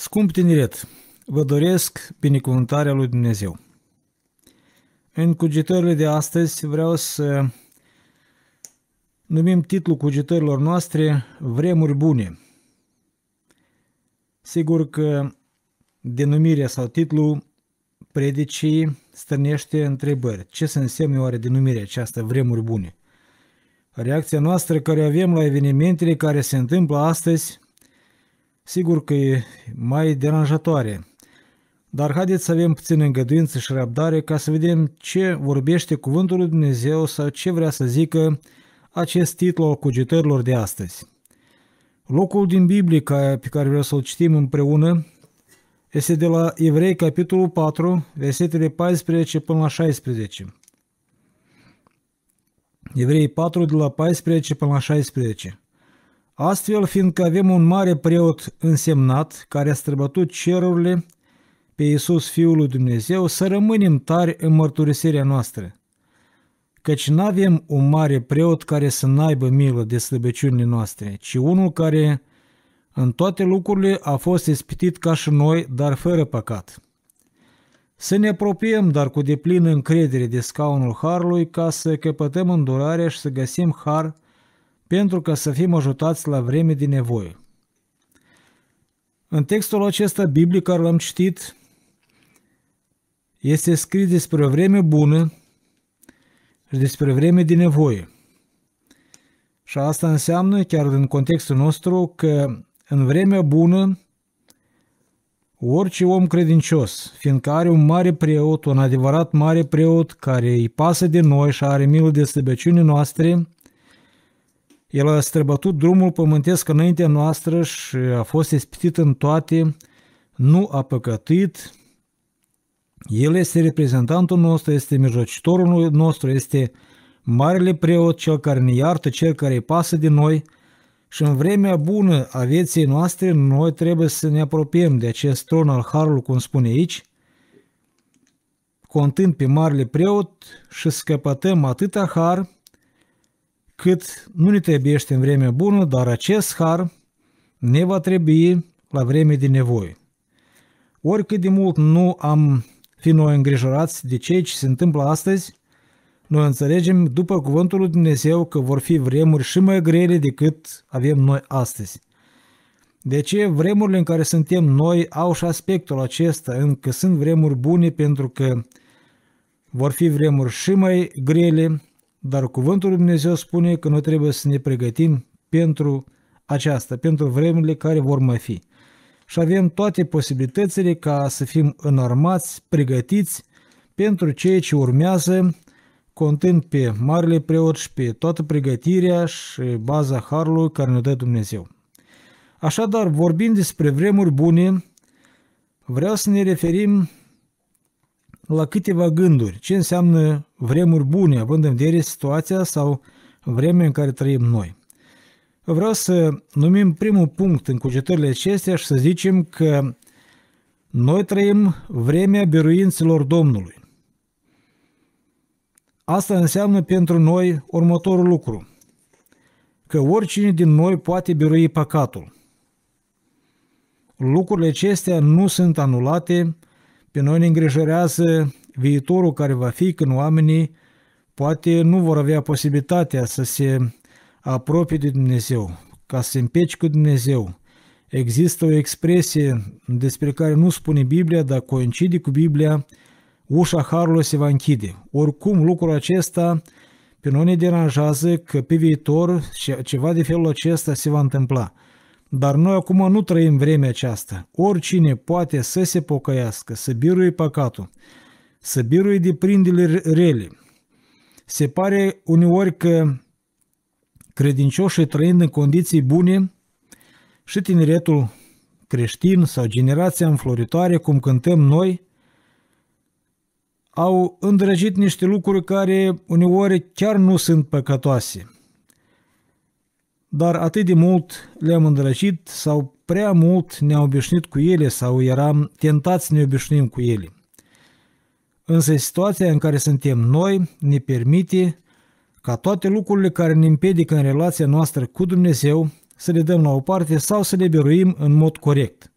Scump tineret, vă doresc binecuvântarea lui Dumnezeu. În cugetările de astăzi vreau să numim titlul cugetărilor noastre Vremuri bune. Sigur că denumirea sau titlul predicii stârnește întrebări. Ce se însemne oare denumirea aceasta Vremuri bune? Reacția noastră care avem la evenimentele care se întâmplă astăzi Sigur că e mai deranjatoare, dar haideți să avem puțin îngăduință și răbdare ca să vedem ce vorbește Cuvântul lui Dumnezeu sau ce vrea să zică acest titlu al cugetărilor de astăzi. Locul din Biblie pe care vreau să-l citim împreună este de la Evrei, capitolul 4, versetele 14 până la 16. Evrei 4, de la 14 până la 16. Astfel, fiindcă avem un mare preot însemnat care a străbătut cerurile pe Iisus Fiul lui Dumnezeu, să rămânem tari în mărturisirea noastră. Căci nu avem un mare preot care să n-aibă milă de slăbiciunile noastre, ci unul care în toate lucrurile a fost ispitit ca și noi, dar fără păcat. Să ne apropiem, dar cu deplină încredere de scaunul Harului, ca să căpătăm îndurarea și să găsim har – pentru că să fim ajutați la vreme de nevoie. În textul acesta biblic care l-am citit, este scris despre o vreme bună și despre o vreme de nevoie. Și asta înseamnă, chiar din contextul nostru, că în vremea bună, orice om credincios, fiindcă are un mare preot, un adevărat mare preot care îi pasă de noi și are milă de slăbăciunii noastre, el a străbătut drumul pământesc înaintea noastră și a fost ispitit în toate, nu a păcătuit. El este reprezentantul nostru, este mijlocitorul nostru, este marele preot, cel care ne iartă, cel care îi pasă de noi. Și în vremea bună a vieții noastre, noi trebuie să ne apropiem de acest tron al Harului, cum spune aici, contând pe marele preot și scăpătăm atâta har, cât nu ne trebuiește în vreme bună, dar acest har ne va trebui la vreme de nevoie. Oricât de mult nu am fi noi îngrijorați de ceea ce se întâmplă astăzi, noi înțelegem după cuvântul lui Dumnezeu că vor fi vremuri și mai grele decât avem noi astăzi. De ce vremurile în care suntem noi au și aspectul acesta, încă sunt vremuri bune pentru că vor fi vremuri și mai grele, dar cuvântul lui Dumnezeu spune că noi trebuie să ne pregătim pentru aceasta, pentru vremurile care vor mai fi. Și avem toate posibilitățile ca să fim înarmați, pregătiți pentru ceea ce urmează, contând pe Marele preot și pe toată pregătirea și baza harului care ne dă Dumnezeu. Așadar, vorbind despre vremuri bune, vreau să ne referim la câteva gânduri. Ce înseamnă vremuri bune, având în vedere situația sau vremea în care trăim noi. Vreau să numim primul punct în cugetările acestea și să zicem că noi trăim vremea biruinților Domnului. Asta înseamnă pentru noi următorul lucru, că oricine din noi poate birui păcatul. Lucrurile acestea nu sunt anulate, pe noi ne îngrijorează viitorul care va fi când oamenii poate nu vor avea posibilitatea să se apropie de Dumnezeu, ca să se împeci cu Dumnezeu. Există o expresie despre care nu spune Biblia, dar coincide cu Biblia, ușa Harului se va închide. Oricum, lucrul acesta pe noi ne deranjează că pe viitor ceva de felul acesta se va întâmpla – dar noi acum nu trăim vremea aceasta. Oricine poate să se pocăiască, să birui păcatul, să birui de prindele rele. Se pare uneori că credincioșii trăind în condiții bune și tineretul creștin sau generația înfloritoare, cum cântăm noi, au îndrăgit niște lucruri care uneori chiar nu sunt păcătoase – dar atât de mult le-am îndrăgit sau prea mult ne-am obișnuit cu ele sau eram tentați să ne obișnuim cu ele. Însă situația în care suntem noi ne permite ca toate lucrurile care ne împiedică în relația noastră cu Dumnezeu să le dăm la o parte sau să le biruim în mod corect.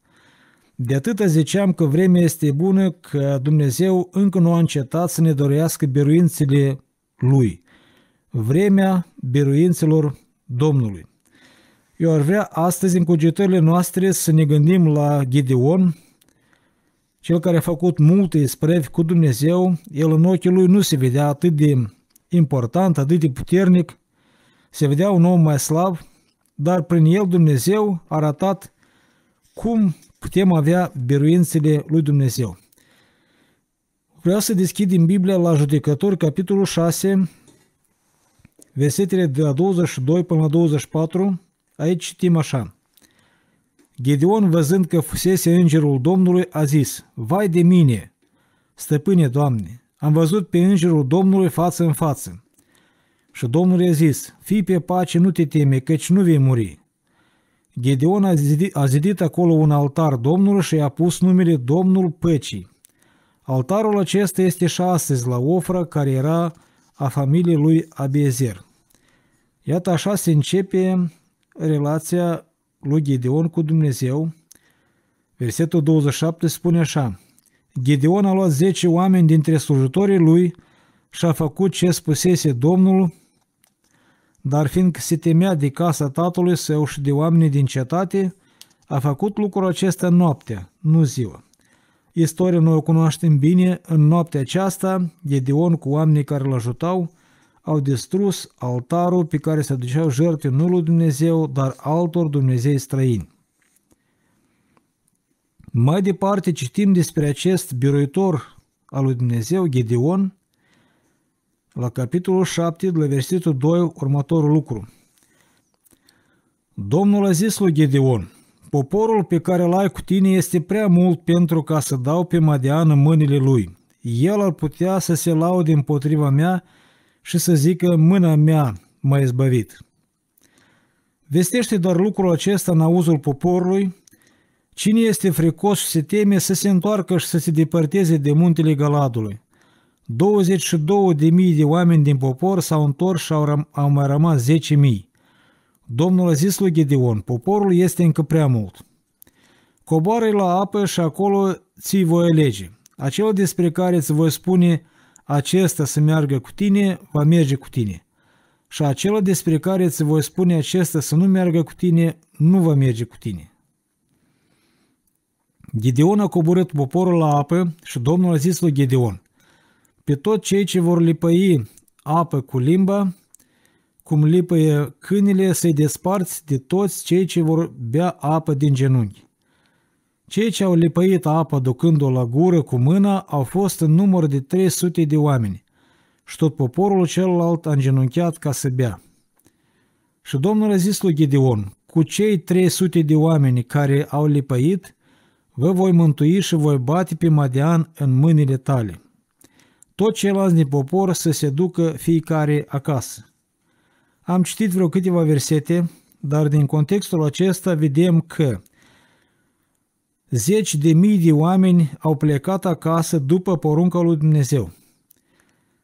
De atâta ziceam că vremea este bună, că Dumnezeu încă nu a încetat să ne dorească biruințele Lui. Vremea biruințelor Domnului. Eu ar vrea astăzi în cugetările noastre să ne gândim la Gideon, cel care a făcut multe sprevi cu Dumnezeu, el în ochii lui nu se vedea atât de important, atât de puternic, se vedea un om mai slab, dar prin el Dumnezeu a arătat cum putem avea biruințele lui Dumnezeu. Vreau să deschidem Biblia la Judecători, capitolul 6, versetele de la 22 până la 24, aici citim așa. Gedeon, văzând că fusese îngerul Domnului, a zis, Vai de mine, stăpâne Doamne, am văzut pe îngerul Domnului față în față. Și Domnul i-a zis, fii pe pace, nu te teme, căci nu vei muri. Gedeon a zidit, a zidit acolo un altar Domnului și i-a pus numele Domnul Păcii. Altarul acesta este și astăzi la ofra care era a familiei lui Abiezer. Iată așa se începe relația lui Gedeon cu Dumnezeu. Versetul 27 spune așa, Gedeon a luat 10 oameni dintre slujitorii lui și a făcut ce spusese Domnul, dar fiindcă se temea de casa tatălui său și de oamenii din cetate, a făcut lucrul acesta noaptea, nu ziua. Istoria noi o cunoaștem bine, în noaptea aceasta, Gedeon cu oamenii care îl ajutau au distrus altarul pe care se aduceau jertfe nu lui Dumnezeu, dar altor Dumnezei străini. Mai departe citim despre acest biruitor al lui Dumnezeu, Gedeon, la capitolul 7, la versetul 2, următorul lucru. Domnul a zis lui Gedeon – Poporul pe care l ai cu tine este prea mult pentru ca să dau pe Madian în mâinile lui. El ar putea să se laude împotriva mea și să zică, mâna mea m-a izbăvit. Vestește doar lucrul acesta în auzul poporului, cine este fricos și se teme să se întoarcă și să se depărteze de muntele Galadului. 22.000 de oameni din popor s-au întors și au, răm- au mai rămas 10.000. Domnul a zis lui Gedeon, poporul este încă prea mult. coboară la apă și acolo ți voi alege. Acel despre care îți voi spune, acesta să meargă cu tine, va merge cu tine. Și acela despre care îți voi spune, acesta să nu meargă cu tine, nu va merge cu tine. Gedeon a coborât poporul la apă și Domnul a zis lui Gedeon, pe tot cei ce vor lipăi apă cu limba, cum lipăie câinele, să-i desparți de toți cei ce vor bea apă din genunchi. Cei ce au lipăit apa ducând-o la gură cu mâna au fost în număr de 300 de oameni și tot poporul celălalt a îngenunchiat ca să bea. Și Domnul a zis lui Gideon, cu cei 300 de oameni care au lipăit, vă voi mântui și voi bate pe Madian în mâinile tale. Tot ceilalți din popor să se ducă fiecare acasă. Am citit vreo câteva versete, dar din contextul acesta vedem că zeci de mii de oameni au plecat acasă după porunca lui Dumnezeu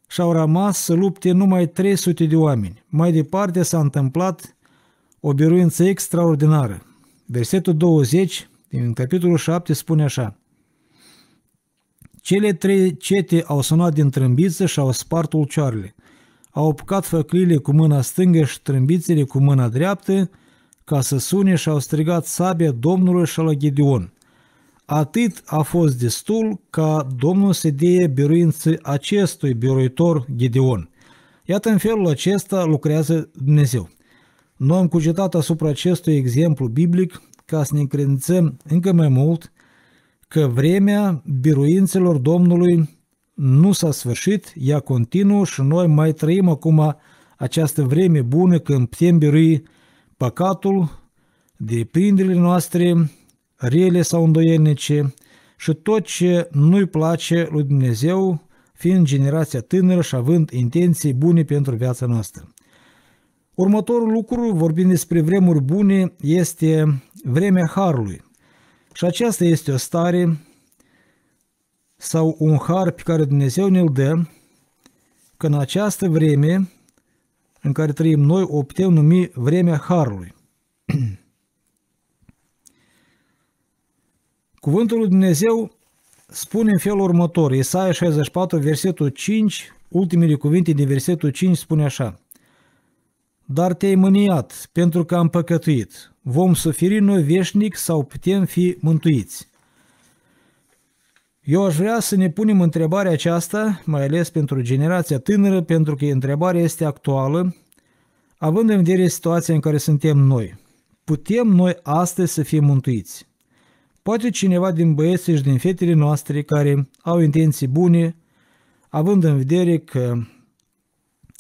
și au rămas să lupte numai 300 de oameni. Mai departe s-a întâmplat o biruință extraordinară. Versetul 20 din capitolul 7 spune așa Cele trei cete au sunat din trâmbiță și au spart ulcioarele – au apucat făclile cu mâna stângă și trâmbițele cu mâna dreaptă, ca să sune și au strigat sabia Domnului și la Gedeon. Atât a fost destul ca Domnul să deie biruință acestui biruitor Gedeon. Iată în felul acesta lucrează Dumnezeu. Noi am cugetat asupra acestui exemplu biblic ca să ne încredințăm încă mai mult că vremea biruințelor Domnului nu s-a sfârșit, ea continuă și noi mai trăim acum această vreme bună când putem birui păcatul, deprinderile noastre, rele sau îndoienice și tot ce nu-i place lui Dumnezeu, fiind generația tânără și având intenții bune pentru viața noastră. Următorul lucru, vorbind despre vremuri bune, este vremea Harului. Și aceasta este o stare sau un har pe care Dumnezeu ne-l dă, că în această vreme în care trăim noi o putem numi vremea harului. Cuvântul lui Dumnezeu spune în felul următor, Isaia 64, versetul 5, ultimele cuvinte din versetul 5 spune așa, Dar te-ai mâniat pentru că am păcătuit, vom suferi noi veșnic sau putem fi mântuiți. Eu aș vrea să ne punem întrebarea aceasta, mai ales pentru generația tânără, pentru că întrebarea este actuală, având în vedere situația în care suntem noi. Putem noi astăzi să fim mântuiți? Poate cineva din băieții și din fetele noastre care au intenții bune, având în vedere că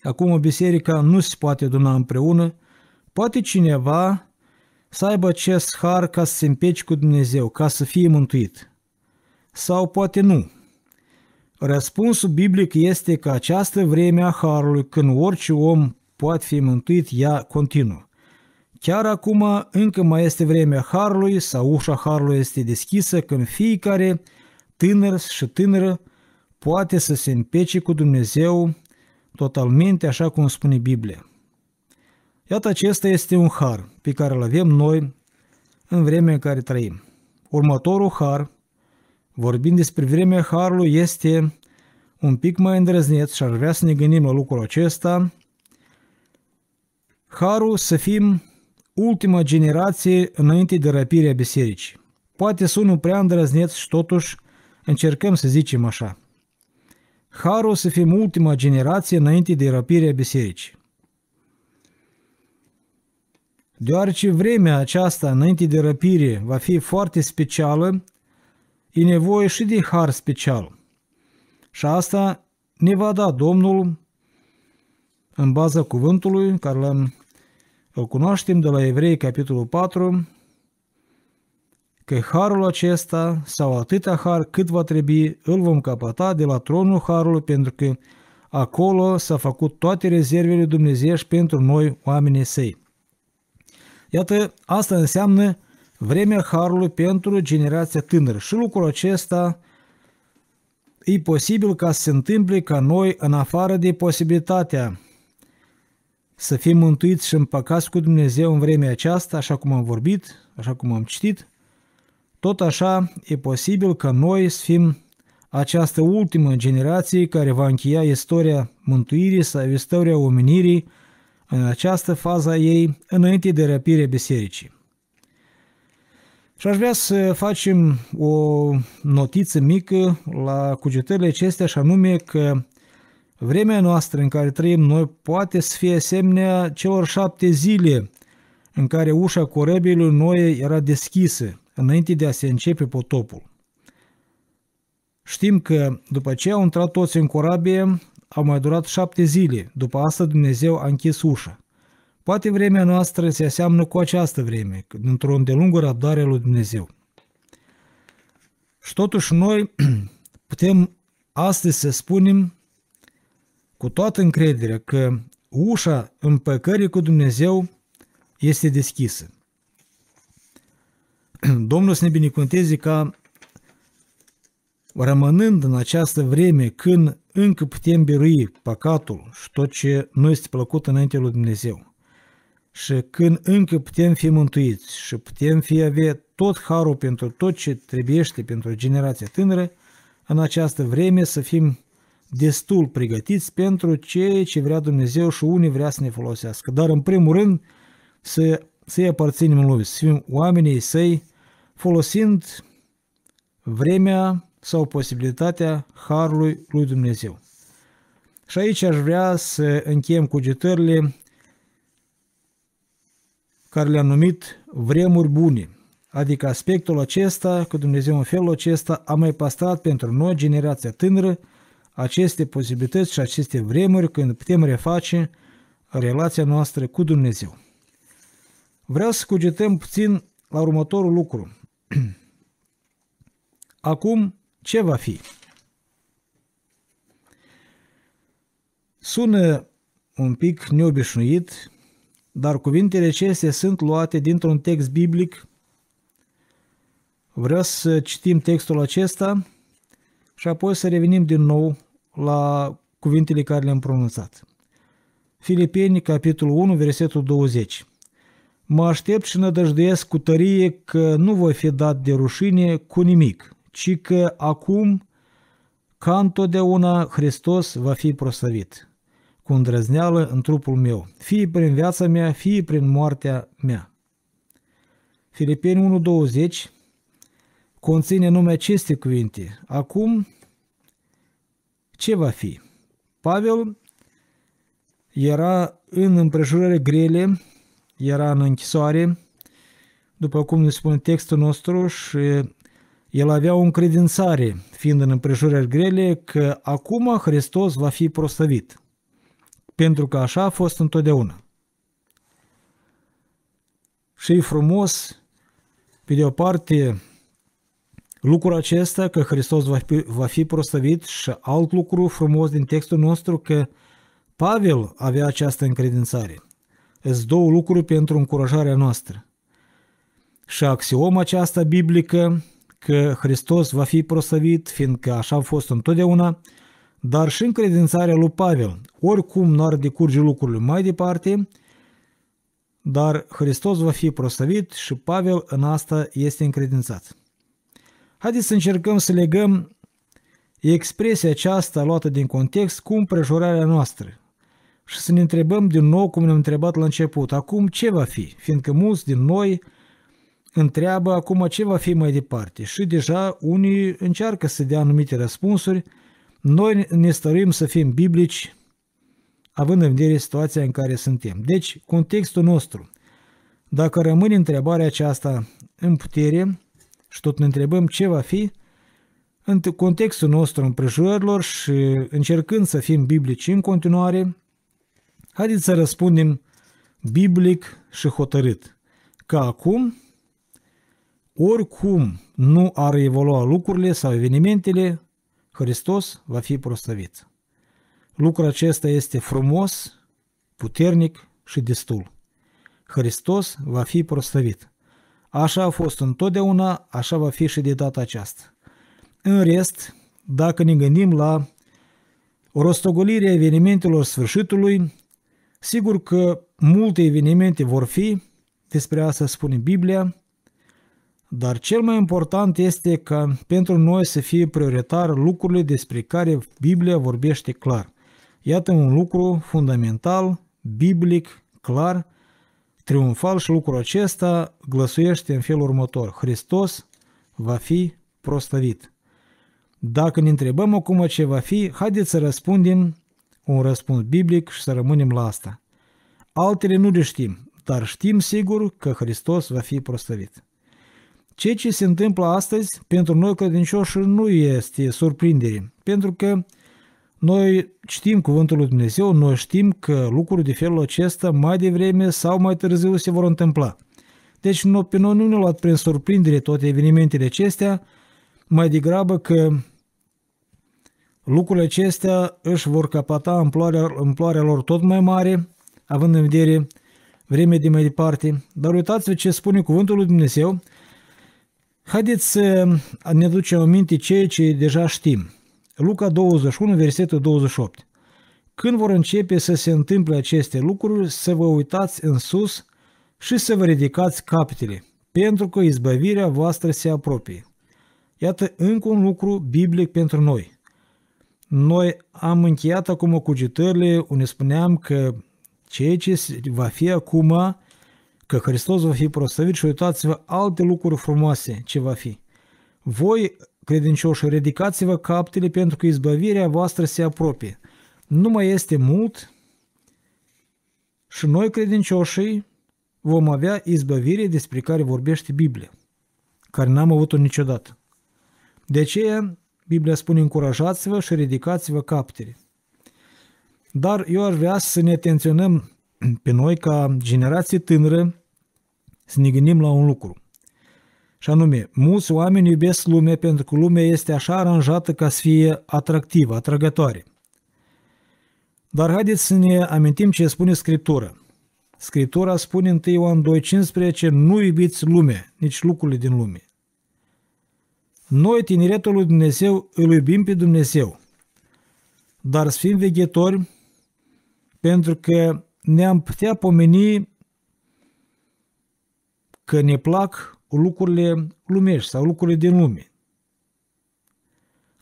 acum biserica nu se poate aduna împreună, poate cineva să aibă acest har ca să se împeci cu Dumnezeu, ca să fie mântuit sau poate nu? Răspunsul biblic este că această vreme a Harului, când orice om poate fi mântuit, ea continuă. Chiar acum încă mai este vremea Harului sau ușa Harului este deschisă când fiecare tânăr și tânără poate să se împece cu Dumnezeu totalmente așa cum spune Biblia. Iată acesta este un har pe care îl avem noi în vremea în care trăim. Următorul har vorbind despre vremea Harului, este un pic mai îndrăzneț și ar vrea să ne gândim la lucrul acesta. Harul să fim ultima generație înainte de răpirea bisericii. Poate sună prea îndrăzneț și totuși încercăm să zicem așa. Harul să fim ultima generație înainte de răpirea bisericii. Deoarece vremea aceasta înainte de răpire va fi foarte specială e nevoie și de har special. Și asta ne va da Domnul în baza cuvântului care l-am îl cunoaștem de la Evrei, capitolul 4, că harul acesta sau atâta har cât va trebui îl vom capăta de la tronul harului pentru că acolo s-a făcut toate rezervele dumnezeiești pentru noi, oamenii săi. Iată, asta înseamnă vremea harului pentru generația tânără. Și lucrul acesta e posibil ca să se întâmple ca noi, în afară de posibilitatea să fim mântuiți și împăcați cu Dumnezeu în vremea aceasta, așa cum am vorbit, așa cum am citit, tot așa e posibil ca noi să fim această ultimă generație care va încheia istoria mântuirii sau istoria omenirii în această fază a ei înainte de răpirea bisericii. Și aș vrea să facem o notiță mică la cugetările acestea, și anume că vremea noastră în care trăim noi poate să fie asemenea celor șapte zile în care ușa corăbilului noi era deschisă înainte de a se începe potopul. Știm că după ce au intrat toți în corabie, au mai durat șapte zile. După asta Dumnezeu a închis ușa. Poate vremea noastră se aseamnă cu această vreme, într-o îndelungă răbdare lui Dumnezeu. Și totuși noi putem astăzi să spunem cu toată încrederea că ușa împăcării cu Dumnezeu este deschisă. Domnul să ne binecuvânteze ca rămânând în această vreme când încă putem birui păcatul și tot ce nu este plăcut înainte lui Dumnezeu și când încă putem fi mântuiți și putem fi avea tot harul pentru tot ce trebuiește pentru generația tânără, în această vreme să fim destul pregătiți pentru ceea ce vrea Dumnezeu și unii vrea să ne folosească. Dar în primul rând să, să-i aparținem lui, să fim oamenii săi folosind vremea sau posibilitatea harului lui Dumnezeu. Și aici aș vrea să încheiem cugetările care le-a numit vremuri bune, adică aspectul acesta, că Dumnezeu în felul acesta a mai păstrat pentru noi, generația tânără, aceste posibilități și aceste vremuri când putem reface relația noastră cu Dumnezeu. Vreau să cugetăm puțin la următorul lucru. Acum, ce va fi? Sună un pic neobișnuit, dar cuvintele acestea sunt luate dintr-un text biblic. Vreau să citim textul acesta și apoi să revenim din nou la cuvintele care le-am pronunțat. Filipeni, capitolul 1, versetul 20. Mă aștept și nădăjduiesc cu tărie că nu voi fi dat de rușine cu nimic, ci că acum, ca întotdeauna, Hristos va fi prosăvit cu îndrăzneală în trupul meu, fie prin viața mea, fie prin moartea mea. Filipeni 1.20 conține numai aceste cuvinte. Acum, ce va fi? Pavel era în împrejurări grele, era în închisoare, după cum ne spune textul nostru, și el avea o încredințare, fiind în împrejurări grele, că acum Hristos va fi prostăvit pentru că așa a fost întotdeauna. Și e frumos, pe de o parte, lucrul acesta că Hristos va fi, va fi prostăvit și alt lucru frumos din textul nostru că Pavel avea această încredințare. Sunt două lucruri pentru încurajarea noastră. Și axioma aceasta biblică că Hristos va fi prostăvit, fiindcă așa a fost întotdeauna, dar și încredințarea lui Pavel. Oricum n-ar decurge lucrurile mai departe, dar Hristos va fi prosăvit și Pavel în asta este încredințat. Haideți să încercăm să legăm expresia aceasta luată din context cu împrejurarea noastră și să ne întrebăm din nou cum ne-am întrebat la început, acum ce va fi? Fiindcă mulți din noi întreabă acum ce va fi mai departe și deja unii încearcă să dea anumite răspunsuri, noi ne stărim să fim biblici, având în vedere situația în care suntem. Deci, contextul nostru. Dacă rămâne întrebarea aceasta în putere și tot ne întrebăm ce va fi, în contextul nostru împrejurărilor și încercând să fim biblici în continuare, haideți să răspundem biblic și hotărât că acum, oricum nu ar evolua lucrurile sau evenimentele, Hristos va fi proslăvit. Lucrul acesta este frumos, puternic și destul. Hristos va fi proslăvit. Așa a fost întotdeauna, așa va fi și de data aceasta. În rest, dacă ne gândim la rostogolirea evenimentelor sfârșitului, sigur că multe evenimente vor fi, despre asta spune Biblia, dar cel mai important este ca pentru noi să fie prioritar lucrurile despre care Biblia vorbește clar. Iată un lucru fundamental, biblic, clar, triumfal și lucrul acesta glăsuiește în felul următor. Hristos va fi prostăvit. Dacă ne întrebăm acum ce va fi, haideți să răspundem un răspuns biblic și să rămânem la asta. Altele nu le știm, dar știm sigur că Hristos va fi prostăvit. Ceea ce se întâmplă astăzi pentru noi credincioși nu este surprindere, pentru că noi știm cuvântul lui Dumnezeu, noi știm că lucruri de felul acesta mai devreme sau mai târziu se vor întâmpla. Deci nu, pe noi nu ne au luat prin surprindere toate evenimentele acestea, mai degrabă că lucrurile acestea își vor capata amploarea, amploarea lor tot mai mare, având în vedere vremea de mai departe. Dar uitați-vă ce spune cuvântul lui Dumnezeu Haideți să ne ducem aminte ceea ce deja știm. Luca 21, versetul 28. Când vor începe să se întâmple aceste lucruri, să vă uitați în sus și să vă ridicați capetele, pentru că izbăvirea voastră se apropie. Iată încă un lucru biblic pentru noi. Noi am încheiat acum cugetările unde spuneam că ceea ce va fi acum că Hristos va fi proslăvit și uitați-vă alte lucruri frumoase ce va fi. Voi, credincioși, ridicați-vă captele pentru că izbăvirea voastră se apropie. Nu mai este mult și noi, credincioșii, vom avea izbăvire despre care vorbește Biblia, care n-am avut-o niciodată. De aceea, Biblia spune, încurajați-vă și ridicați-vă captele. Dar eu ar vrea să ne atenționăm pe noi ca generație tânără să ne gândim la un lucru. Și anume, mulți oameni iubesc lumea pentru că lumea este așa aranjată ca să fie atractivă, atrăgătoare. Dar haideți să ne amintim ce spune Scriptura. Scriptura spune în 1 Ioan 2,15 Nu iubiți lumea, nici lucrurile din lume. Noi, tineretul lui Dumnezeu, îl iubim pe Dumnezeu, dar să fim veghetori pentru că ne-am putea pomeni că ne plac lucrurile lumești sau lucrurile din lume.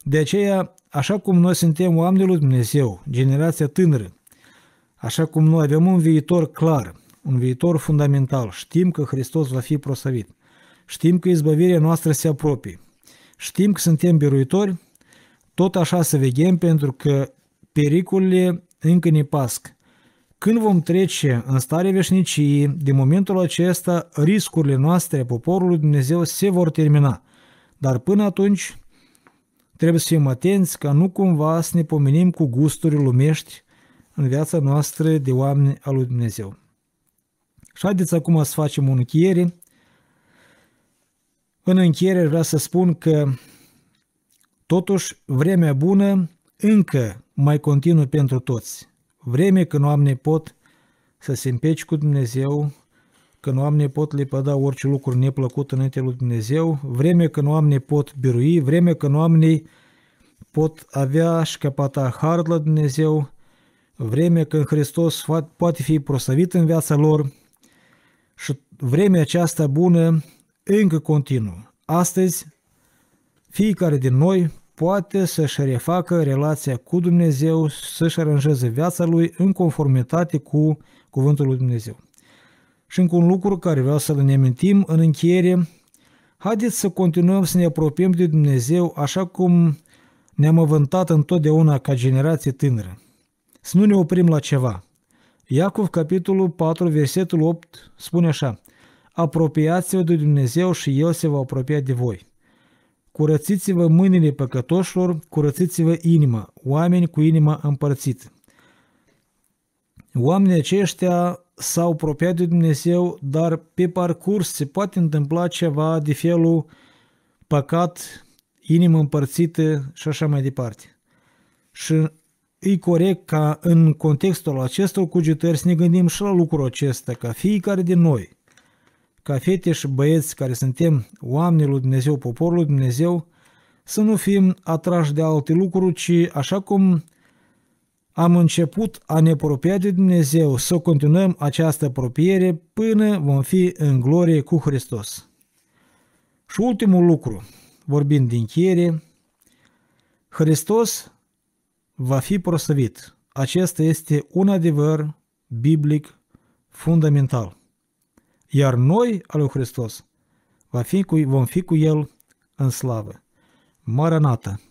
De aceea, așa cum noi suntem oameni lui Dumnezeu, generația tânără, așa cum noi avem un viitor clar, un viitor fundamental, știm că Hristos va fi prosăvit, știm că izbăvirea noastră se apropie, știm că suntem biruitori, tot așa să veghem pentru că pericolele încă ne pasc. Când vom trece în stare veșnicie, din momentul acesta, riscurile noastre poporului Dumnezeu se vor termina. Dar până atunci, trebuie să fim atenți ca nu cumva să ne pomenim cu gusturi lumești în viața noastră de oameni al lui Dumnezeu. Și haideți acum să facem o încheiere. În încheiere vreau să spun că totuși vremea bună încă mai continuă pentru toți. Vreme când oamenii pot să se împeci cu Dumnezeu, când oamenii pot lepăda orice lucru neplăcut înainte lui Dumnezeu, vreme când oamenii pot birui, vreme când oamenii pot avea și căpata har la Dumnezeu, vreme când Hristos poate fi prosăvit în viața lor și vremea aceasta bună încă continuă. Astăzi, fiecare din noi poate să-și refacă relația cu Dumnezeu, să-și aranjeze viața lui în conformitate cu cuvântul lui Dumnezeu. Și încă un lucru care vreau să-l ne amintim în încheiere, haideți să continuăm să ne apropiem de Dumnezeu așa cum ne-am avântat întotdeauna ca generație tânără. Să nu ne oprim la ceva. Iacov, capitolul 4, versetul 8, spune așa, Apropiați-vă de Dumnezeu și El se va apropia de voi. Curățiți-vă mâinile păcătoșilor, curățiți-vă inima, oameni cu inima împărțit. Oamenii aceștia s-au apropiat de Dumnezeu, dar pe parcurs se poate întâmpla ceva de felul păcat, inimă împărțită și așa mai departe. Și e corect ca în contextul acestor cugetări să ne gândim și la lucrul acesta, ca fiecare din noi – ca fete și băieți care suntem oamenii lui Dumnezeu, poporul lui Dumnezeu, să nu fim atrași de alte lucruri, ci așa cum am început a ne apropia de Dumnezeu, să continuăm această apropiere până vom fi în glorie cu Hristos. Și ultimul lucru, vorbind din chiere, Hristos va fi prosăvit. Acesta este un adevăr biblic fundamental iar noi al lui Hristos va fi cu, vom fi cu El în slavă. Maranata!